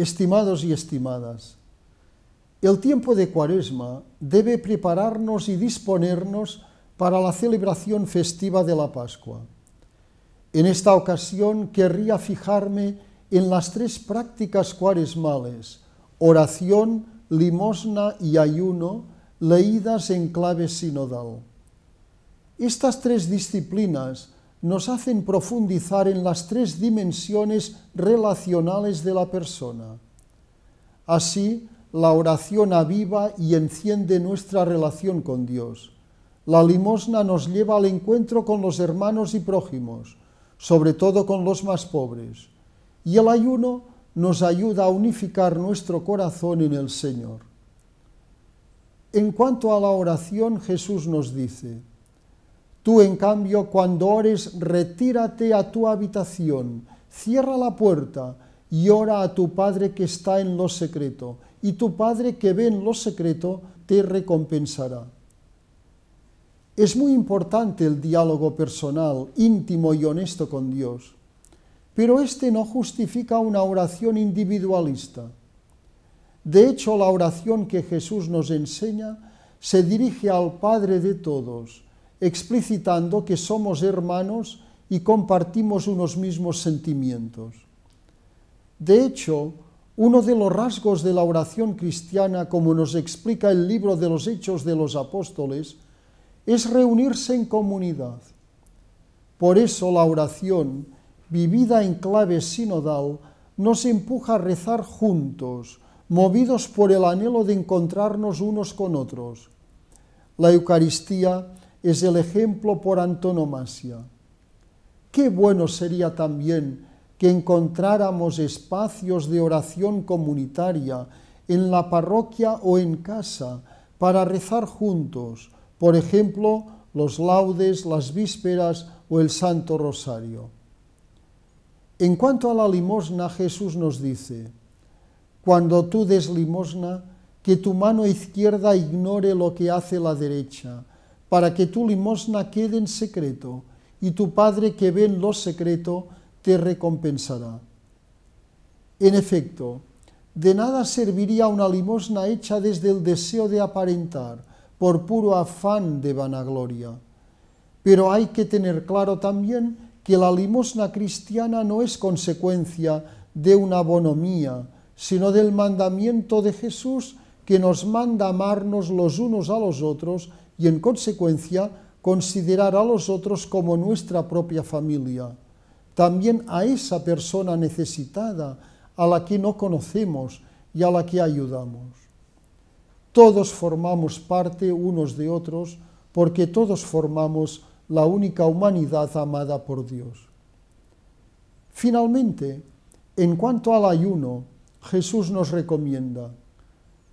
Estimados y estimadas, el tiempo de Cuaresma debe prepararnos y disponernos para la celebración festiva de la Pascua. En esta ocasión querría fijarme en las tres prácticas cuaresmales, oración, limosna y ayuno, leídas en clave sinodal. Estas tres disciplinas nos hacen profundizar en las tres dimensiones relacionales de la persona. Así, la oración aviva y enciende nuestra relación con Dios. La limosna nos lleva al encuentro con los hermanos y prójimos, sobre todo con los más pobres. Y el ayuno nos ayuda a unificar nuestro corazón en el Señor. En cuanto a la oración, Jesús nos dice, Tú, en cambio, cuando ores, retírate a tu habitación, cierra la puerta y ora a tu Padre que está en lo secreto, y tu Padre que ve en lo secreto te recompensará. Es muy importante el diálogo personal, íntimo y honesto con Dios, pero este no justifica una oración individualista. De hecho, la oración que Jesús nos enseña se dirige al Padre de todos, explicitando que somos hermanos y compartimos unos mismos sentimientos. De hecho, uno de los rasgos de la oración cristiana, como nos explica el libro de los Hechos de los Apóstoles, es reunirse en comunidad. Por eso la oración, vivida en clave sinodal, nos empuja a rezar juntos, movidos por el anhelo de encontrarnos unos con otros. La Eucaristía es el ejemplo por antonomasia. Qué bueno sería también que encontráramos espacios de oración comunitaria en la parroquia o en casa para rezar juntos, por ejemplo, los laudes, las vísperas o el Santo Rosario. En cuanto a la limosna, Jesús nos dice, cuando tú des limosna, que tu mano izquierda ignore lo que hace la derecha, para que tu limosna quede en secreto, y tu Padre que ve en lo secreto te recompensará. En efecto, de nada serviría una limosna hecha desde el deseo de aparentar, por puro afán de vanagloria. Pero hay que tener claro también que la limosna cristiana no es consecuencia de una bonomía, sino del mandamiento de Jesús que nos manda amarnos los unos a los otros y en consecuencia considerar a los otros como nuestra propia familia. También a esa persona necesitada, a la que no conocemos y a la que ayudamos. Todos formamos parte unos de otros porque todos formamos la única humanidad amada por Dios. Finalmente, en cuanto al ayuno, Jesús nos recomienda,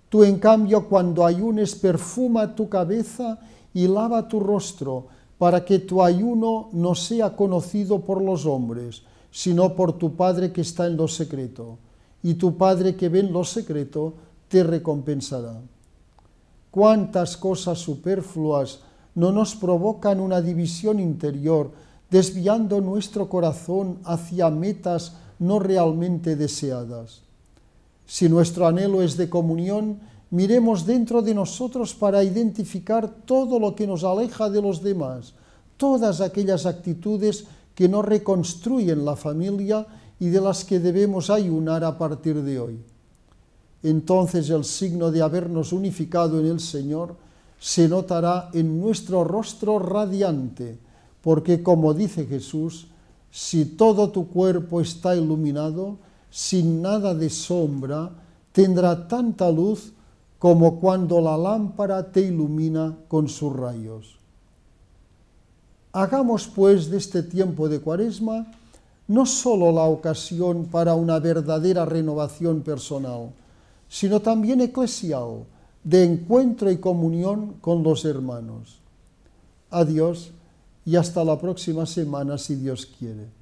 Tú en cambio cuando ayunes perfuma tu cabeza y lava tu rostro, para que tu ayuno no sea conocido por los hombres, sino por tu Padre que está en lo secreto. Y tu Padre que ve en lo secreto te recompensará. Cuántas cosas superfluas no nos provocan una división interior, desviando nuestro corazón hacia metas no realmente deseadas. Si nuestro anhelo es de comunión, miremos dentro de nosotros para identificar todo lo que nos aleja de los demás, todas aquellas actitudes que no reconstruyen la familia y de las que debemos ayunar a partir de hoy. Entonces el signo de habernos unificado en el Señor se notará en nuestro rostro radiante, porque como dice Jesús, si todo tu cuerpo está iluminado, sin nada de sombra, tendrá tanta luz como cuando la lámpara te ilumina con sus rayos. Hagamos pues de este tiempo de cuaresma no solo la ocasión para una verdadera renovación personal, sino también eclesial, de encuentro y comunión con los hermanos. Adiós y hasta la próxima semana si Dios quiere.